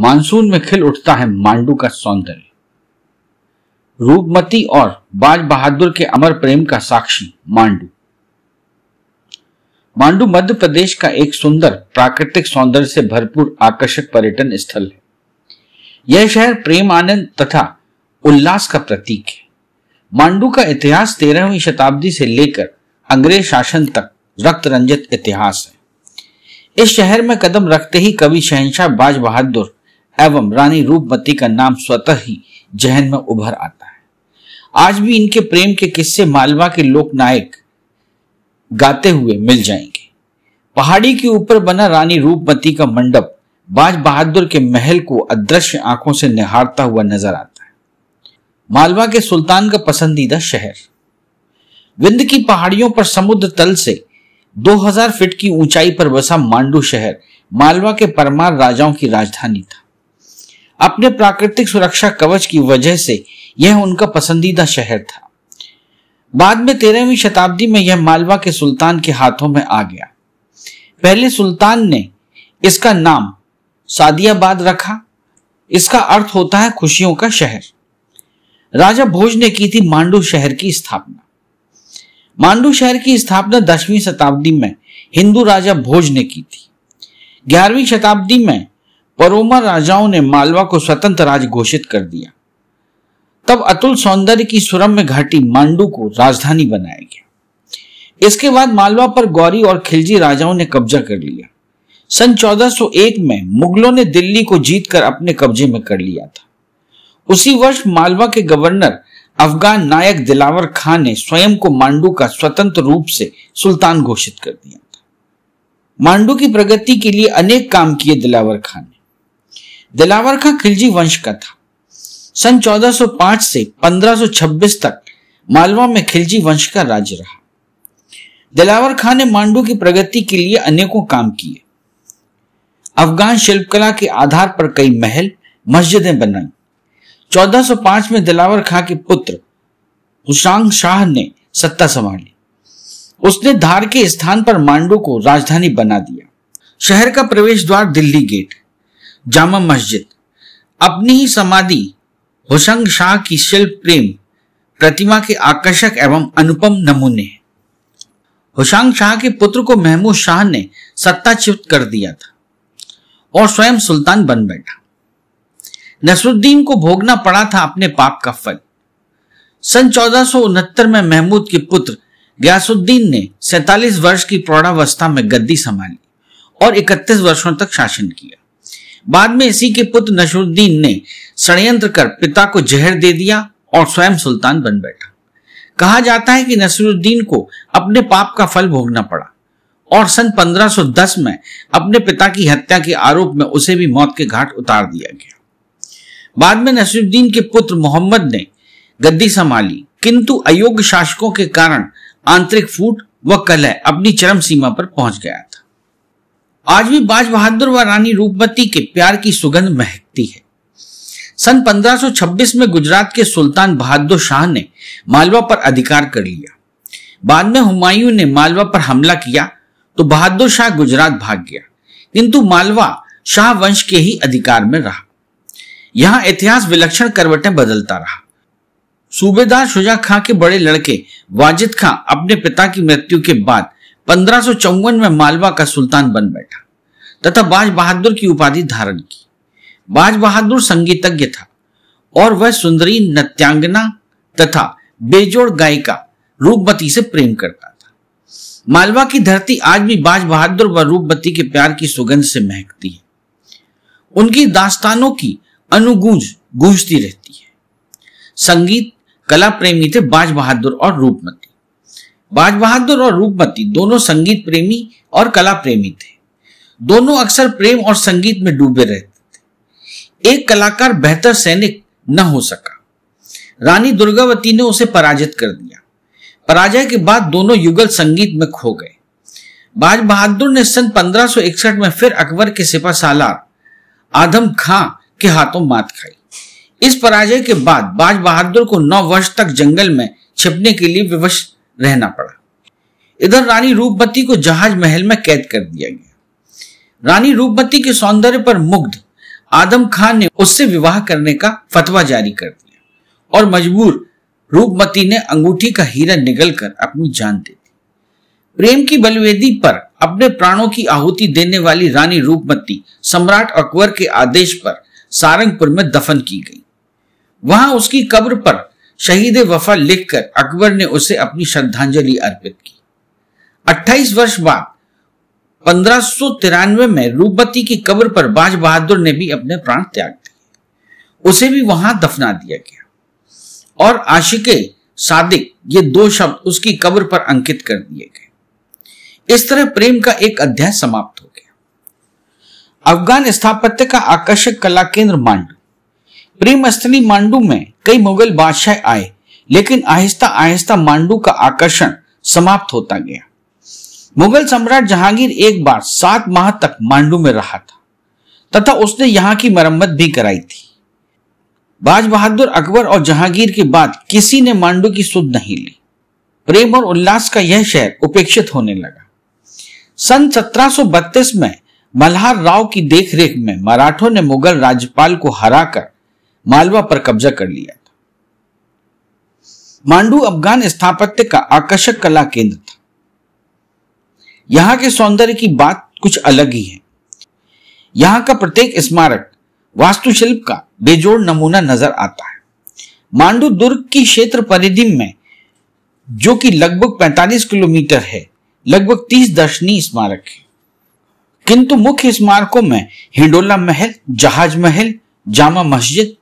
monsoon में खिल उठता है मांडू का सौंदर्य रूपमती और बाज बहादुर के अमर प्रेम का साक्षी मांडू मांडू मध्य प्रदेश का एक सुंदर प्राकृतिक सौंदर्य से भरपूर आकर्षक पर्यटन स्थल है यह शहर प्रेम आनंद तथा उल्लास का प्रतीक है मांडू का इतिहास तेरहवीं शताब्दी से लेकर अंग्रेज शासन तक रक्त रंजित इतिहास है इस शहर में कदम रखते ही कवि शहनशाह बाज बहादुर एवं रानी रूपमती का नाम स्वतः ही जहन में उभर आता है आज भी इनके प्रेम के किस्से मालवा के लोकनायक गाते हुए मिल जाएंगे पहाड़ी के ऊपर बना रानी रूपमती का मंडप बाज बहादुर के महल को अदृश्य आंखों से निहारता हुआ नजर आता है मालवा के सुल्तान का पसंदीदा शहर विंध की पहाड़ियों पर समुद्र तल से 2000 फीट की ऊंचाई पर बसा मांडू शहर मालवा के परमार राजाओं की राजधानी था अपने प्राकृतिक सुरक्षा कवच की वजह से यह उनका पसंदीदा शहर था बाद में तेरहवीं शताब्दी में यह मालवा के सुल्तान के हाथों में आ गया पहले सुल्तान ने इसका नाम सादियाबाद रखा इसका अर्थ होता है खुशियों का शहर राजा भोज ने की थी मांडू शहर की स्थापना मांडू शहर की स्थापना दसवीं शताब्दी में हिंदू राजा भोज ने की थी ग्यारहवीं शताब्दी में परोमा राजाओं ने मालवा को स्वतंत्र राज घोषित कर दिया तब अतुल सौंदर्य की सुरम्य घाटी मांडू को राजधानी बनाया गया इसके बाद मालवा पर गौरी और खिलजी राजाओं ने कब्जा कर लिया सन 1401 में मुगलों ने दिल्ली को जीतकर अपने कब्जे में कर लिया था उसी वर्ष मालवा के गवर्नर अफगान नायक दिलावर खान ने स्वयं को मांडू का स्वतंत्र रूप से सुल्तान घोषित कर दिया था मांडू की प्रगति के लिए अनेक काम किए दिलावर खान ने दिलावर खां खिलजी वंश का था सन 1405 से 1526 तक मालवा में खिलजी वंश का राज्य रहा दिलावर खां ने मांडू की प्रगति के लिए अनेकों काम किए अफगान शिल्पकला के आधार पर कई महल मस्जिदें बनाई 1405 में दिलावर खां के पुत्र हुशांग शाह ने सत्ता संभाली उसने धार के स्थान पर मांडू को राजधानी बना दिया शहर का प्रवेश द्वार दिल्ली गेट जामा मस्जिद अपनी ही समाधि होशंग शाह की शिल्प प्रेम प्रतिमा के आकर्षक एवं अनुपम नमूने हैं शाह के पुत्र को महमूद शाह ने सत्ताच्युत कर दिया था और स्वयं सुल्तान बन बैठा नसरुद्दीन को भोगना पड़ा था अपने पाप का फल सन चौदह में महमूद के पुत्र गयासुद्दीन ने 47 वर्ष की प्रौढ़ावस्था में गद्दी संभाली और 31 वर्षों तक शासन किया बाद में इसी के पुत्र नसरुद्दीन ने षडयंत्र कर पिता को जहर दे दिया और स्वयं सुल्तान बन बैठा कहा जाता है कि नसरुद्दीन को अपने पाप का फल भोगना पड़ा और सन 1510 में अपने पिता की हत्या के आरोप में उसे भी मौत के घाट उतार दिया गया बाद में नसरुद्दीन के पुत्र मोहम्मद ने गद्दी संभाली किंतु अयोग्य शासकों के कारण आंतरिक फूट व कलह अपनी चरम सीमा पर पहुंच गया आज भी बाज बहादुर व रानी रूपवती के प्यार की सुगंध महकती है सन 1526 में गुजरात के सुल्तान बहादुर शाह ने मालवा पर अधिकार कर लिया बाद में हुमायूं ने मालवा पर हमला किया तो बहादुर शाह गुजरात भाग गया किंतु मालवा शाह वंश के ही अधिकार में रहा यहां इतिहास विलक्षण करवटें बदलता रहा सूबेदार शुजा खां के बड़े लड़के वाजिद खां अपने पिता की मृत्यु के बाद पंद्रह में मालवा का सुल्तान बन बैठा तथा बाज बहादुर की उपाधि धारण की बाज बहादुर संगीतज्ञ था और वह सुंदरी नत्यांगना तथा बेजोड़ गायिका रूपवती से प्रेम करता था मालवा की धरती आज भी बाज बहादुर व रूपवती के प्यार की सुगंध से महकती है उनकी दास्तानों की अनुगूंज गूंजती रहती है संगीत कला प्रेमी थे बाज बहादुर और रूपमती बाज बहादुर और रूपमती दोनों संगीत प्रेमी और कला प्रेमी थे दोनों अक्सर प्रेम और संगीत में डूबे रहते थे एक कलाकार बेहतर सैनिक न हो सका रानी दुर्गावती ने उसे पराजित कर दिया पराजय के बाद दोनों युगल संगीत में खो गए बाज बहादुर ने सन 1561 में फिर अकबर के सिपा सालार आदम खां के हाथों मात खाई इस पराजय के बाद बाज बहादुर को नौ वर्ष तक जंगल में छिपने के लिए विवश रहना पड़ा इधर रानी रूपमती को जहाज महल में कैद कर दिया गया रानी रूपमती के सौंदर्य पर मुग्ध आदम खान ने उससे विवाह करने का फतवा जारी कर दिया और मजबूर रूपमती ने अंगूठी का हीरा निगल कर अपनी जान दे दी प्रेम की बलवेदी पर अपने प्राणों की आहुति देने वाली रानी रूपमती सम्राट अकबर के आदेश पर सारंगपुर में दफन की गई वहां उसकी कब्र पर शहीद वफा लिखकर अकबर ने उसे अपनी श्रद्धांजलि अर्पित की 28 वर्ष बाद पंद्रह में रूपवती की कब्र पर बाज बहादुर ने भी अपने प्राण त्याग दिए उसे भी वहां दफना दिया गया और आशिके सादिक ये दो शब्द उसकी कब्र पर अंकित कर दिए गए इस तरह प्रेम का एक अध्याय समाप्त हो गया अफगान स्थापत्य का आकर्षक कला केंद्र मांडू प्रेम स्थली मांडू में कई मुगल बादशाह आए लेकिन आहिस्ता आहिस्ता मांडू का आकर्षण समाप्त होता गया मुगल सम्राट जहांगीर एक बार सात माह तक मांडू में रहा था तथा उसने यहाँ की मरम्मत भी कराई थी बाज बहादुर अकबर और जहांगीर के बाद किसी ने मांडू की सुध नहीं ली प्रेम और उल्लास का यह शहर उपेक्षित होने लगा सन 1732 में मल्हार राव की देखरेख में मराठों ने मुगल राज्यपाल को हराकर मालवा पर कब्जा कर लिया था मांडू अफगान स्थापत्य का आकर्षक कला केंद्र था यहां के सौंदर्य की बात कुछ अलग ही है यहां का प्रत्येक स्मारक वास्तुशिल्प का बेजोड़ नमूना नजर आता है मांडू दुर्ग की क्षेत्र परिधि में जो कि लगभग 45 किलोमीटर है लगभग 30 दर्शनीय स्मारक है किंतु मुख्य स्मारकों में हिंडोला महल जहाज महल जामा मस्जिद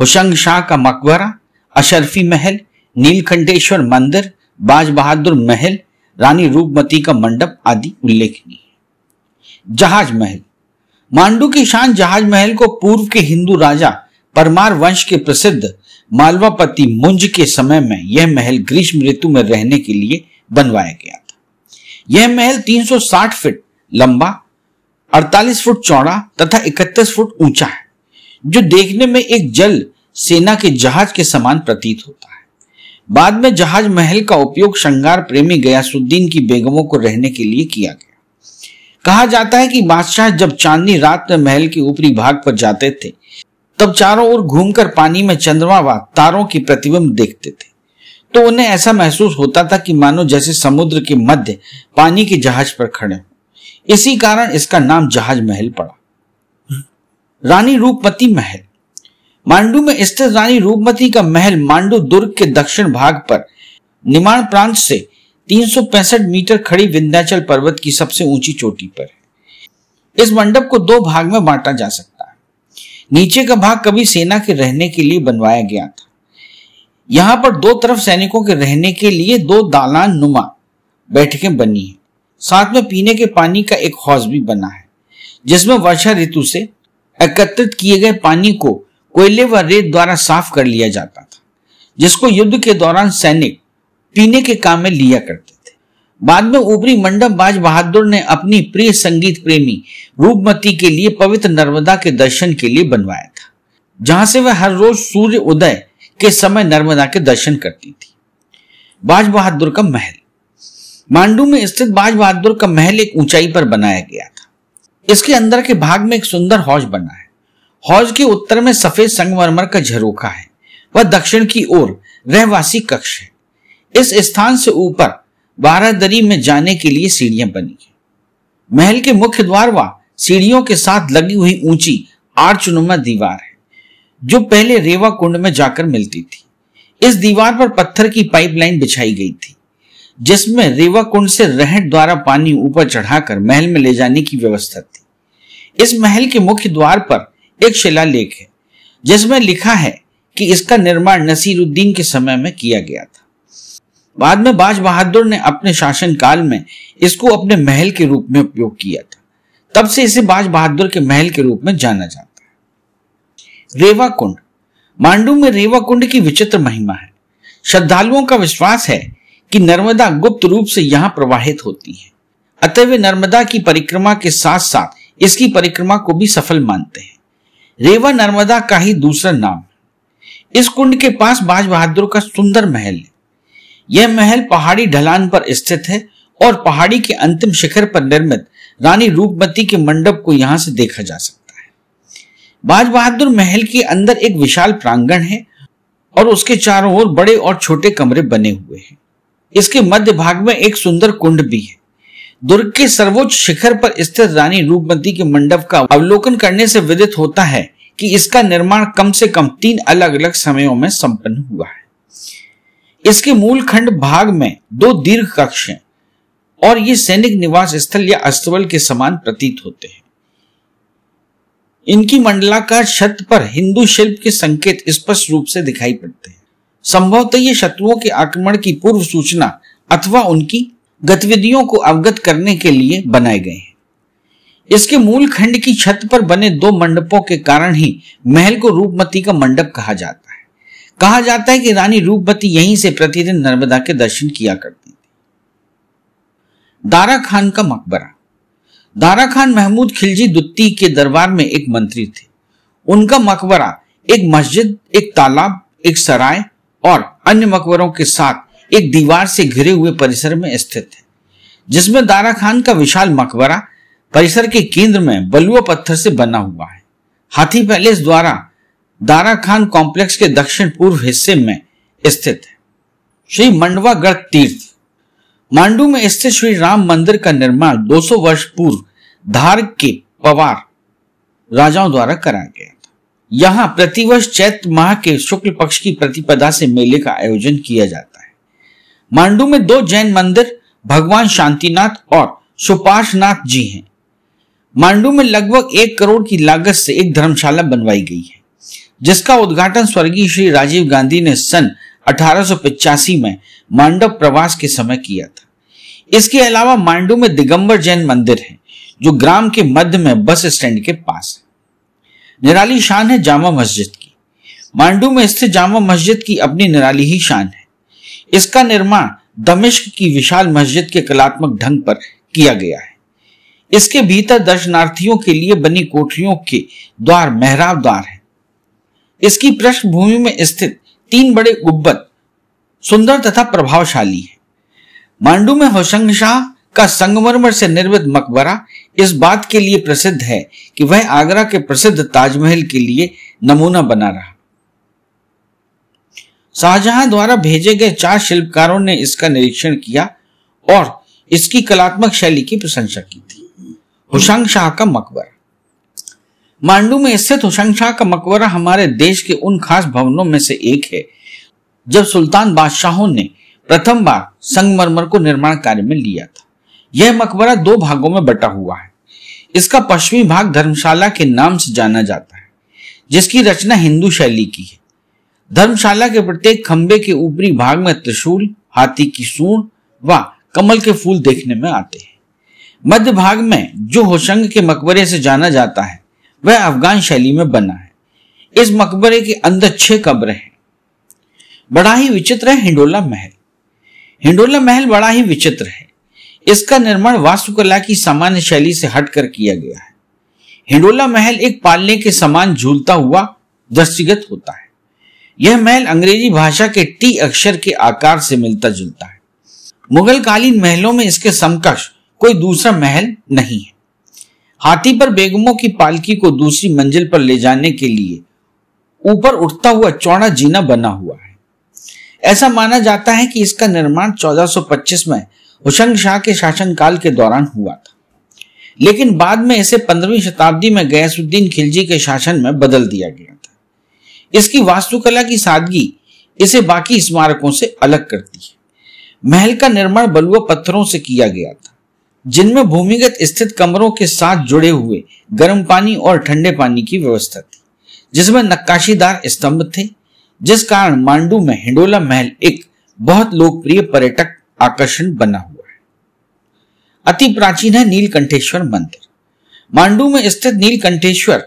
हुशंग शाह का मकबरा अशरफी महल नीलकंठेश्वर मंदिर बाज बहादुर महल रानी रूपमती का मंडप आदि उल्लेखनीय है जहाज महल मांडू की शान जहाज महल को पूर्व के हिंदू राजा परमार वंश के प्रसिद्ध मालवापति मुंज के समय में यह महल ग्रीष्म ऋतु में रहने के लिए बनवाया गया था यह महल 360 फीट लंबा 48 फुट चौड़ा तथा 31 फुट ऊंचा है जो देखने में एक जल सेना के जहाज के समान प्रतीत होता है बाद में जहाज महल का उपयोग श्रृंगार प्रेमी गयासुद्दीन की बेगमों को रहने के लिए किया गया कहा जाता है कि बादशाह जब चांदनी रात में महल के ऊपरी भाग पर जाते थे तब चारों ओर घूमकर पानी में चंद्रमा व तारों की प्रतिबिंब देखते थे तो उन्हें ऐसा महसूस होता था कि मानो जैसे समुद्र के मध्य पानी के जहाज पर खड़े इसी कारण इसका नाम जहाज महल पड़ा रानी रूपमती महल मांडू में स्थित रानी रूपमती का महल मांडू दुर्ग के दक्षिण भाग पर निमाण प्रांत से तीन मीटर खड़ी विंध्याचल पर्वत की सबसे ऊंची चोटी पर है इस मंडप को दो भाग में बांटा जा सकता है नीचे का भाग कभी सेना के रहने के लिए बनवाया गया था यहाँ पर दो तरफ सैनिकों के रहने के लिए दो दालान नुमा बैठकें बनी है साथ में पीने के पानी का एक हौज भी बना है जिसमें वर्षा ऋतु से एकत्रित किए गए पानी को कोयले व रेत द्वारा साफ कर लिया जाता था जिसको युद्ध के दौरान सैनिक पीने के काम में लिया करते थे बाद में ऊपरी मंडप बाज बहादुर ने अपनी प्रिय संगीत प्रेमी रूपमती के लिए पवित्र नर्मदा के दर्शन के लिए बनवाया था जहां से वह हर रोज सूर्य उदय के समय नर्मदा के दर्शन करती थी बाज बहादुर का महल मांडू में स्थित बाज बहादुर का महल एक ऊंचाई पर बनाया गया इसके अंदर के भाग में एक सुंदर हौज बना है हौज के उत्तर में सफेद संगमरमर का झरोखा है वह दक्षिण की ओर रहवासी कक्ष है इस स्थान से ऊपर बारादरी में जाने के लिए सीढ़ियां बनी है महल के मुख्य द्वार व सीढ़ियों के साथ लगी हुई ऊंची आर्चनुमा दीवार है जो पहले रेवा कुंड में जाकर मिलती थी इस दीवार पर पत्थर की पाइपलाइन बिछाई गई थी जिसमें रेवा कुंड से रहट द्वारा पानी ऊपर चढ़ाकर महल में ले जाने की व्यवस्था थी इस महल के मुख्य द्वार पर एक शिलालेख है जिसमें लिखा है कि इसका निर्माण नसीरुद्दीन के समय में किया गया था बाद में बाज बहादुर ने अपने शासन काल में इसको अपने महल के रूप में उपयोग किया था तब से इसे बाज बहादुर के महल के रूप में जाना जाता है रेवा कुंड मांडू में रेवा कुंड की विचित्र महिमा है श्रद्धालुओं का विश्वास है कि नर्मदा गुप्त रूप से यहाँ प्रवाहित होती है अतः वे नर्मदा की परिक्रमा के साथ साथ इसकी परिक्रमा को भी सफल मानते हैं रेवा नर्मदा का ही दूसरा नाम इस कुंड के पास बाज बहादुर का सुंदर महल है यह महल पहाड़ी ढलान पर स्थित है और पहाड़ी के अंतिम शिखर पर निर्मित रानी रूपमती के मंडप को यहां से देखा जा सकता है बाज बहादुर महल के अंदर एक विशाल प्रांगण है और उसके चारों ओर बड़े और छोटे कमरे बने हुए हैं इसके मध्य भाग में एक सुंदर कुंड भी है दुर्ग के सर्वोच्च शिखर पर स्थित रानी रूपमती के मंडप का अवलोकन करने से विदित होता है कि इसका निर्माण कम से कम तीन अलग अलग समयों में संपन्न हुआ है इसके मूल खंड भाग में दो दीर्घ कक्ष हैं और ये सैनिक निवास स्थल या अस्तबल के समान प्रतीत होते हैं इनकी मंडलाकार छत पर हिंदू शिल्प के संकेत स्पष्ट रूप से दिखाई पड़ते हैं संभवतः ये शत्रुओं के आक्रमण की पूर्व सूचना अथवा उनकी गतिविधियों को अवगत करने के लिए बनाए गए हैं इसके मूल खंड की छत पर बने दो मंडपों के कारण ही महल को रूपमती का मंडप कहा जाता है कहा जाता है कि रानी रूपमती यहीं से प्रतिदिन नर्मदा के दर्शन किया करती थी दारा खान का मकबरा दारा खान महमूद खिलजी दुत्ती के दरबार में एक मंत्री थे उनका मकबरा एक मस्जिद एक तालाब एक सराय और अन्य मकबरों के साथ एक दीवार से घिरे हुए परिसर में स्थित है जिसमें दारा खान का विशाल मकबरा परिसर के केंद्र में बलुआ पत्थर से बना हुआ है हाथी पैलेस द्वारा दारा खान कॉम्प्लेक्स के दक्षिण पूर्व हिस्से में स्थित है श्री मंडवागढ़ तीर्थ मांडू में स्थित श्री राम मंदिर का निर्माण 200 वर्ष पूर्व धार के पवार राजाओं द्वारा कराया गया यहाँ प्रतिवर्ष चैत्र माह के शुक्ल पक्ष की प्रतिपदा से मेले का आयोजन किया जाता है मांडू में दो जैन मंदिर भगवान शांतिनाथ और सुपार्शनाथ जी हैं मांडू में लगभग एक करोड़ की लागत से एक धर्मशाला बनवाई गई है जिसका उद्घाटन स्वर्गीय श्री राजीव गांधी ने सन अठारह में मांडव प्रवास के समय किया था इसके अलावा मांडू में दिगंबर जैन मंदिर है जो ग्राम के मध्य में बस स्टैंड के पास है निराली शान है जामा मस्जिद की मांडू में स्थित जामा मस्जिद की अपनी निराली ही शान है इसका निर्माण दमिश्क की विशाल मस्जिद के कलात्मक ढंग पर किया गया है इसके भीतर दर्शनार्थियों के लिए बनी कोठरियों के द्वार मेहराब द्वार है इसकी पृष्ठभूमि में स्थित तीन बड़े गुब्बत सुंदर तथा प्रभावशाली है मांडू में होशंग शाह का संगमरमर से निर्मित मकबरा इस बात के लिए प्रसिद्ध है कि वह आगरा के प्रसिद्ध ताजमहल के लिए नमूना बना रहा शाहजहां द्वारा भेजे गए चार शिल्पकारों ने इसका निरीक्षण किया और इसकी कलात्मक शैली की प्रशंसा की थी हुशंग शाह का मकबरा मांडू में स्थित हुशंग शाह का मकबरा हमारे देश के उन खास भवनों में से एक है जब सुल्तान बादशाहों ने प्रथम बार संगमरमर को निर्माण कार्य में लिया था यह मकबरा दो भागों में बटा हुआ है इसका पश्चिमी भाग धर्मशाला के नाम से जाना जाता है जिसकी रचना हिंदू शैली की है धर्मशाला के प्रत्येक खंबे के ऊपरी भाग में त्रिशूल हाथी की सूर व कमल के फूल देखने में आते हैं मध्य भाग में जो होशंग के मकबरे से जाना जाता है वह अफगान शैली में बना है इस मकबरे के अंदर छह कब्र हैं बड़ा ही विचित्र है हिंडोला महल हिंडोला महल बड़ा ही विचित्र है इसका निर्माण वास्तुकला की सामान्य शैली से हटकर किया गया है हिंडोला महल एक पालने के समान झूलता हुआ दृष्टिगत होता है यह महल अंग्रेजी भाषा के टी अक्षर के आकार से मिलता जुलता है मुगल कालीन महलों में इसके समकक्ष कोई दूसरा महल नहीं है हाथी पर बेगमों की पालकी को दूसरी मंजिल पर ले जाने के लिए ऊपर उठता हुआ चौड़ा जीना बना हुआ है ऐसा माना जाता है कि इसका निर्माण 1425 में हुशंग शाह के शासनकाल के दौरान हुआ था लेकिन बाद में इसे पंद्रहवीं शताब्दी में गयासुद्दीन खिलजी के शासन में बदल दिया गया था इसकी वास्तुकला की सादगी इसे बाकी स्मारकों से अलग करती है महल का निर्माण बलुआ पत्थरों से किया गया था जिनमें भूमिगत स्थित कमरों के साथ जुड़े हुए गर्म पानी और ठंडे पानी की व्यवस्था थी जिसमें नक्काशीदार स्तंभ थे जिस कारण मांडू में हिंडोला महल एक बहुत लोकप्रिय पर्यटक आकर्षण बना हुआ है अति प्राचीन है नीलकंठेश्वर मंदिर मांडू में स्थित नीलकंठेश्वर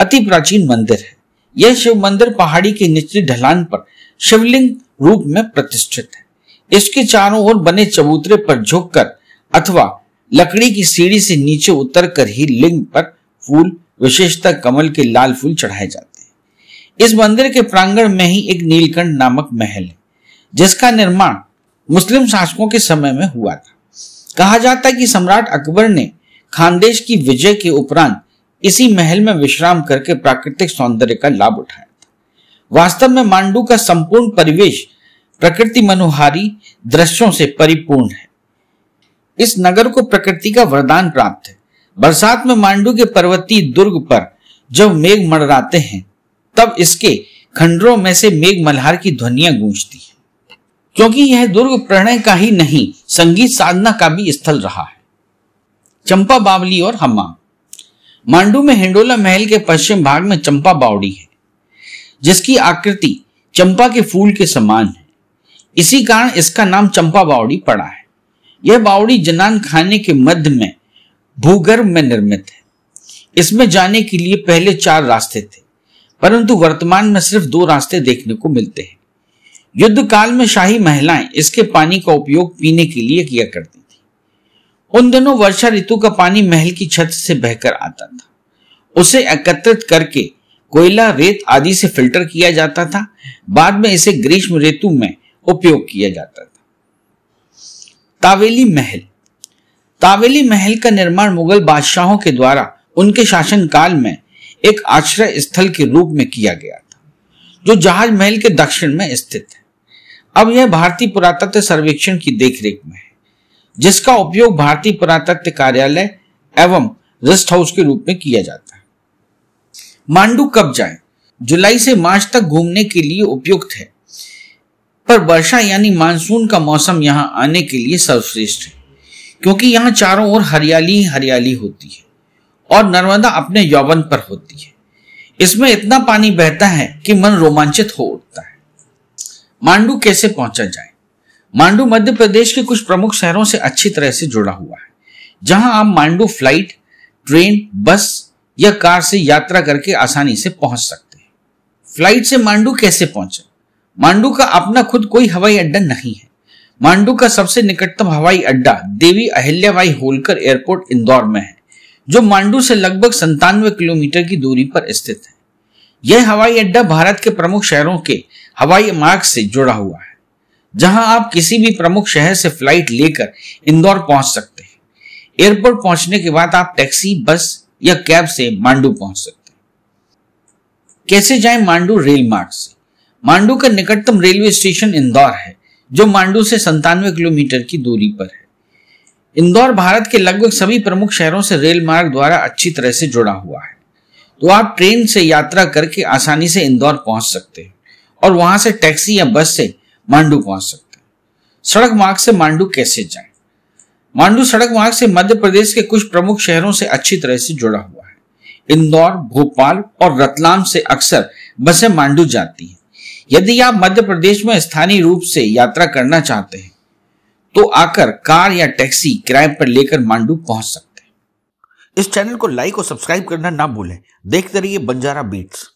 अति प्राचीन मंदिर है यह शिव मंदिर पहाड़ी के निचली ढलान पर शिवलिंग रूप में प्रतिष्ठित है इसके चारों ओर बने चबूतरे पर झुककर अथवा लकड़ी की सीढ़ी से नीचे उतरकर ही लिंग पर फूल विशेषता कमल के लाल फूल चढ़ाए जाते हैं इस मंदिर के प्रांगण में ही एक नीलकंठ नामक महल है जिसका निर्माण मुस्लिम शासकों के समय में हुआ था कहा जाता है कि सम्राट अकबर ने खानदेश की विजय के उपरांत इसी महल में विश्राम करके प्राकृतिक सौंदर्य का लाभ उठाया था वास्तव में मांडू का संपूर्ण परिवेश प्रकृति मनोहारी दृश्यों से परिपूर्ण है इस नगर को प्रकृति का वरदान प्राप्त है बरसात में मांडू के पर्वतीय दुर्ग पर जब मेघ मड़राते हैं तब इसके खंडरों में से मेघ मल्हार की ध्वनिया गूंजती है क्योंकि यह दुर्ग प्रणय का ही नहीं संगीत साधना का भी स्थल रहा है चंपा बावली और हम्मा मांडू में हिंडोला महल के पश्चिम भाग में चंपा बावड़ी है जिसकी आकृति चंपा के फूल के समान है इसी कारण इसका नाम चंपा बावड़ी पड़ा है यह बावड़ी जनान खाने के मध्य में भूगर्भ में निर्मित है इसमें जाने के लिए पहले चार रास्ते थे परंतु वर्तमान में सिर्फ दो रास्ते देखने को मिलते हैं युद्ध काल में शाही महिलाएं इसके पानी का उपयोग पीने के लिए किया करती थी उन दिनों वर्षा ऋतु का पानी महल की छत से बहकर आता था उसे एकत्रित करके कोयला रेत आदि से फिल्टर किया जाता था बाद में इसे ग्रीष्म ऋतु में उपयोग किया जाता था तावेली महल तावेली महल का निर्माण मुगल बादशाहों के द्वारा उनके शासनकाल में एक आश्रय स्थल के रूप में किया गया था जो जहाज महल के दक्षिण में स्थित है अब यह भारतीय पुरातत्व सर्वेक्षण की देखरेख में है जिसका उपयोग भारतीय पुरातत्व कार्यालय एवं रेस्ट हाउस के रूप में किया जाता है मांडू कब जाए जुलाई से मार्च तक घूमने के लिए उपयुक्त है पर वर्षा यानी मानसून का मौसम यहाँ आने के लिए सर्वश्रेष्ठ है क्योंकि यहाँ चारों ओर हरियाली हरियाली होती है और नर्मदा अपने यौवन पर होती है इसमें इतना पानी बहता है कि मन रोमांचित हो उठता है मांडू कैसे पहुंचा जाए मांडू मध्य प्रदेश के कुछ प्रमुख शहरों से अच्छी तरह से जुड़ा हुआ है जहां आप मांडू फ्लाइट ट्रेन बस या कार से यात्रा करके आसानी से पहुंच सकते हैं फ्लाइट से मांडू कैसे पहुंचे मांडू का अपना खुद कोई हवाई अड्डा नहीं है मांडू का सबसे निकटतम हवाई अड्डा देवी अहिल्याबाई होलकर एयरपोर्ट इंदौर में है जो मांडू से लगभग संतानवे किलोमीटर की दूरी पर स्थित है यह हवाई अड्डा भारत के प्रमुख शहरों के हवाई मार्ग से जुड़ा हुआ है जहां आप किसी भी प्रमुख शहर से फ्लाइट लेकर इंदौर पहुंच सकते हैं एयरपोर्ट पहुंचने के बाद आप टैक्सी बस या कैब से मांडू पहुंच सकते हैं कैसे जाए मांडू रेल मार्ग से मांडू का निकटतम रेलवे स्टेशन इंदौर है जो मांडू से संतानवे किलोमीटर की दूरी पर है इंदौर भारत के लगभग सभी प्रमुख शहरों से रेल मार्ग द्वारा अच्छी तरह से जुड़ा हुआ है तो आप ट्रेन से यात्रा करके आसानी से इंदौर पहुंच सकते हैं और वहां से टैक्सी या बस से मांडू पहुंच सकते हैं सड़क मार्ग से मांडू कैसे जाए मांडू सड़क मार्ग से मध्य प्रदेश के कुछ प्रमुख शहरों से अच्छी तरह से जुड़ा हुआ है इंदौर भोपाल और रतलाम से अक्सर बसें मांडू जाती हैं यदि आप मध्य प्रदेश में स्थानीय रूप से यात्रा करना चाहते हैं तो आकर कार या टैक्सी किराए पर लेकर मांडू पहुंच सकते हैं इस चैनल को लाइक और सब्सक्राइब करना ना भूलें देखते रहिए बंजारा बीट्स